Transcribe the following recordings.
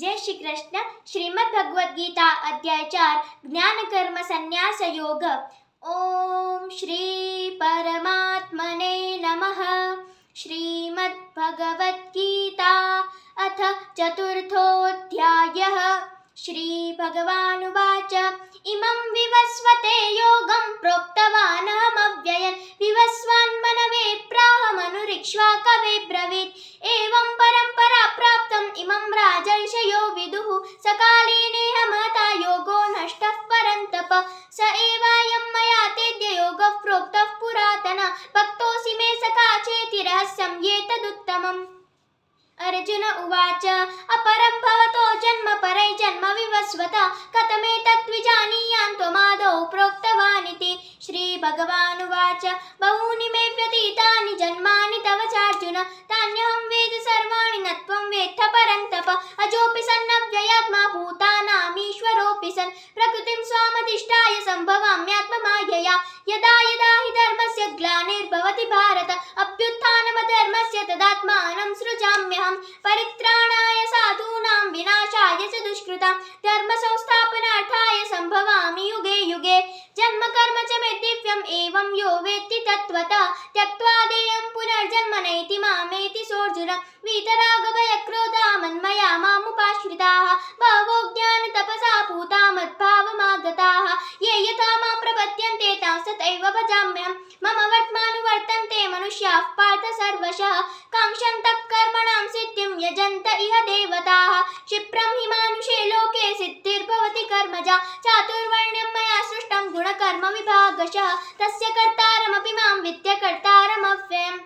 जय श्री कृष्ण श्रीमद् भगवद गीता अध्याय चार ज्ञान कर्म संन्यास योग ओम श्री परमात्मने नमः श्रीमद् भगवद गीता अथ चतुर्थो चतुर्थोऽध्यायः श्री भगवानुवाच इमं विवस्वते योगं अर्जुन उवाच अपरं भवतो जन्म परै जन्म विवस्वत कथमेतद्विजानीयान् त्वमादौ प्रोक्तवानिति श्रीभगवानुवाच बहूनि मे व्यतीतानि जन्मानि तव चार्जुन तान्यहं वेद सर्वाणि न त्वं वेत्थ परन्तप अजोऽपि सन्नव्ययात्मा भूतानामीश्वरोऽपि सन् प्रकृतिं स्वामधिष्ठाय सम्भवाम्यात्ममायया यदा यदा तदात्मानं सृजाम्यहं परित्राणाय साधूनां विनाशाय च दुष्कृतां धर्मसंस्थापनार्थाय सम्भवामि युगे युगे जन्मकर्म च मे दिव्यम् एवं यो वेत्ति तत्त्वतः त्यक्त्वा देयं पुनर्जन्म नैति मामेति सोऽर्जुन वीतरागभयक्रोधा मन्मया मामुपाश्रिताः बहवो ज्ञानतपसा पूता मद्भावमागताः ये यथा मां प्रपद्यन्ते तां सतैव भजाम्यहं मम वर्त्मानुवर्तन देवताः पार्थ सर्वशः काङ्क्षन्तः कर्मणां सिद्धिं यजन्त इह देवताः क्षिप्रं हि मानुषे लोके सिद्धिर्भवति कर्मजा चातुर्वर्ण्यं मया सृष्टं गुणकर्मविभागशः तस्य कर्तारमपि मां विद्यकर्तारमव्ययम्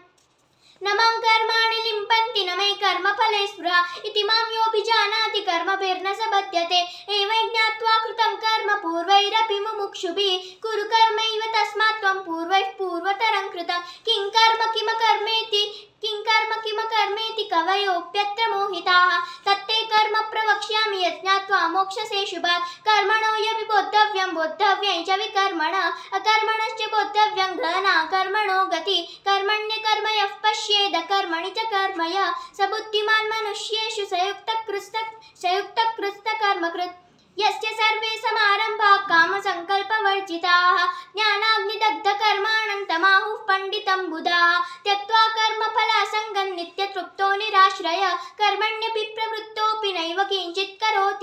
न मां कर्माणि लिम्पन्ति न मे कर्मफले स्पृहा इति मां योऽपि जानाति कर्मभिर्न स बध्यते एवैज्ञ नित्यं कर्म पूर्वैरपि मुमुक्षुभिः कुरु कर्मैव पूर्वैः पूर्वतरं कृतं किं कर्म किम कर्मेति किं कर्म किम कर्मेति कवयोऽप्यत्र मोहिताः तत्ते कर्म प्रवक्ष्यामि यज्ञात्वा मोक्षसे शुभात् कर्मणो यपि बोद्धव्यं बोद्धव्यै च विकर्मण अकर्मणश्च बोद्धव्यं घना कर्मणो गति कर्मण्यकर्म यः पश्येद कर्मणि च कर्मय स बुद्धिमान् मनुष्येषु सयुक्तकृस्त सयुक्तकृस्तकर्मकृत् यस्य सर्वे समारम्भा कामसङ्कल्पवर्जिताः ज्ञानाग्निदग्धकर्माणन्तमाहुः पण्डितं बुधाः त्यक्त्वा कर्मफलासङ्गं नित्यतृप्तो निराश्रयः कर्मण्यपि प्रवृत्तोऽपि नैव किञ्चित्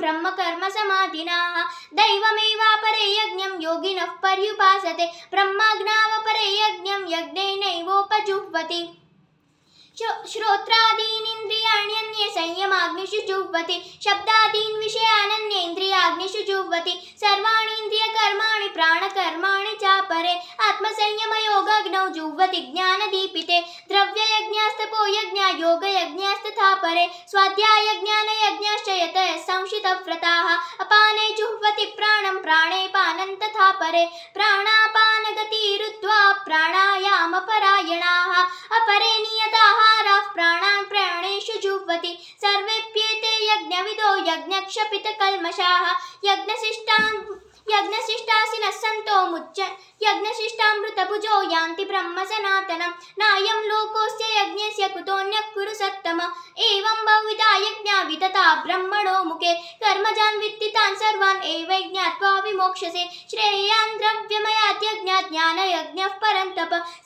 ब्रह्मकर्मसमाधिनाः यज्ञ योगि पर्युपाते पर्युपासते यज्ञ यज्ञ यज्ञेनैवोपजुह्वति श्रोत्रादीनिन्द्रियाण्यन्ये संयमाग्निषु जुह्वति शब्दादीन् विषयानन्येन्द्रियाग्निषु जुह्वति सर्वाणीन्द्रियकर्माणि प्राणकर्माणि आत्मसंयमयोगग्नौ जुह्वति ज्ञानदीपिते द्रव्ययज्ञास्तपो यज्ञ योगयज्ञास्तथा परे स्वाध्यायज्ञानयज्ञाश्च यतः संशितव्रताः अपाने जुह्वति प्राणं प्राणे पानं तथा परे प्राणापानगतिरुद्ध्वा प्राणायामपरायणाः अपरे नियताहाराः प्राणान् प्राणेषु जुह्वति सर्वेऽप्येते यज्ञविदो यज्ञक्षपितकल्मषाः यज्ञशिष्टान् यज्ञशिष्टासि नः सन्तोमुच्च यज्ञशिष्टामृतभुजो यान्ति ब्रह्म सनातनं नायं लोकोऽस्य यज्ञस्य कुतो कुरु सत्तम एवं बहुविधा यज्ञा विदता ब्रह्मणो मुखे कर्मजान् वित्तितान् सर्वान् एव ज्ञात्वा विमोक्षसे श्रेयान् द्रव्यमयाति ज्ञानयज्ञः परं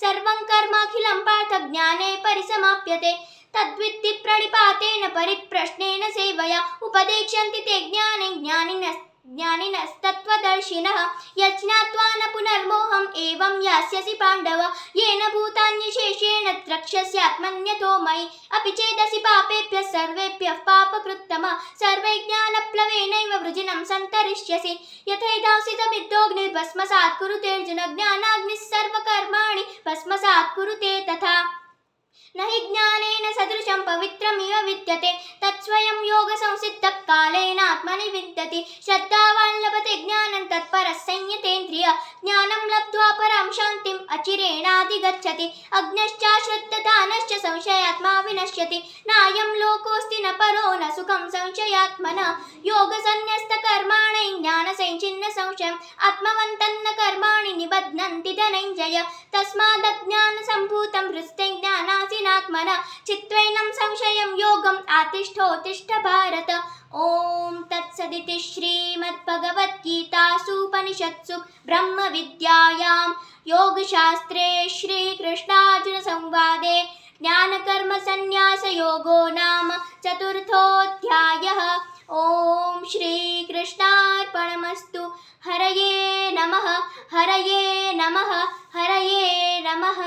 सर्वं कर्माखिलं पार्थज्ञाने परिसमाप्यते तद्वित्तिप्रणिपातेन परिप्रश्नेन सेवया उपदेशन्ति ते ज्ञाने ज्ञानिन ज्ञानिनस्तत्त्वदर्शिनः यज्ञात्वा न पुनर्मोहम् एवं यास्यसि पाण्डव येन भूतानिशेषेण रक्षस्यात्मन्यतो मयि अपि चेदसि पापेभ्यः सर्वेभ्यः पापकृत्तमःप्लवेनैव वृजिनं सन्तरिष्यसि यथेधासिदपि भस्मसात् सर्वकर्माणि भस्मसात् कुरुते तथा न हि ज्ञानेन सदृशं पवित्रमिव विद्यते तत्स्वयं योगसंसिद्धकालेन आत्मनि विद्यति श्रद्धावान् लभते ज्ञानं तत्पर संयतेन्द्रिय ज्ञानं लब्ध्वा परं शान्तिम् अचिरेणाधिगच्छति श्रद्धदानश्च संशयात्मा विनश्यति नायं लोकोऽस्ति न परो न सुखं संशयात्मन योगसन्न्यस्तकर्माणै ज्ञानसञ्चिन्न संशयम् आत्मवन्तन्न कर्माणि निबध्नन्ति धनञ्जय तस्मादज्ञानसम्भूतं हृस्ते ज्ञानासिनात्मन चित्वैनं संशयं योगम् आतिष्ठोतिष्ठ भारत ॐ तत्सदिति श्रीमद्भगवद्गीतासूपनिषत्सु ब्रह्मविद्यायां योगशास्त्रे श्रीकृष्णार्जुनसंवादे ज्ञानकर्मसंन्यासयोगो नाम चतुर्थोऽध्यायः ॐ श्रीकृष्णार्पणमस्तु हरये नमः हरये नमः हरये नमः